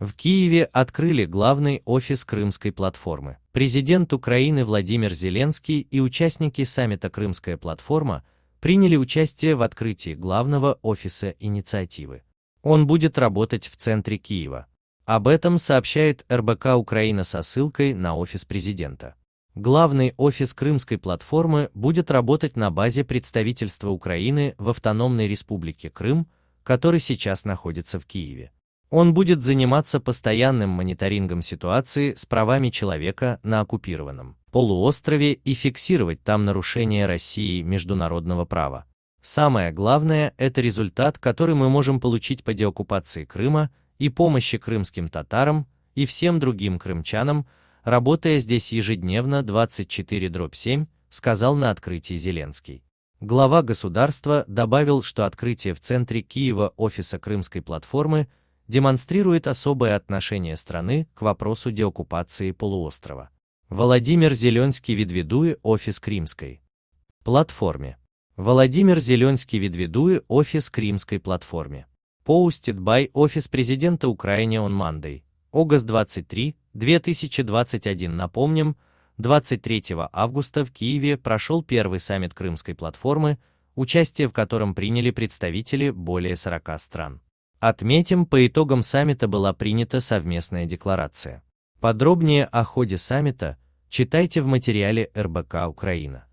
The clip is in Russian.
В Киеве открыли главный офис Крымской платформы. Президент Украины Владимир Зеленский и участники саммита «Крымская платформа» приняли участие в открытии главного офиса инициативы. Он будет работать в центре Киева. Об этом сообщает РБК Украина со ссылкой на офис президента. Главный офис Крымской платформы будет работать на базе представительства Украины в Автономной Республике Крым, который сейчас находится в Киеве. Он будет заниматься постоянным мониторингом ситуации с правами человека на оккупированном полуострове и фиксировать там нарушения России международного права. Самое главное – это результат, который мы можем получить по деоккупации Крыма и помощи крымским татарам и всем другим крымчанам, работая здесь ежедневно 24-7, сказал на открытии Зеленский. Глава государства добавил, что открытие в центре Киева офиса Крымской платформы демонстрирует особое отношение страны к вопросу деоккупации полуострова. Владимир Зеленский Ведведуе офис Кримской платформе. Владимир Зеленский Ведведуе офис Кримской платформе. Posted by офис президента Украины on Monday, August 23, 2021. Напомним, 23 августа в Киеве прошел первый саммит Крымской платформы, участие в котором приняли представители более 40 стран. Отметим, по итогам саммита была принята совместная декларация. Подробнее о ходе саммита читайте в материале РБК Украина.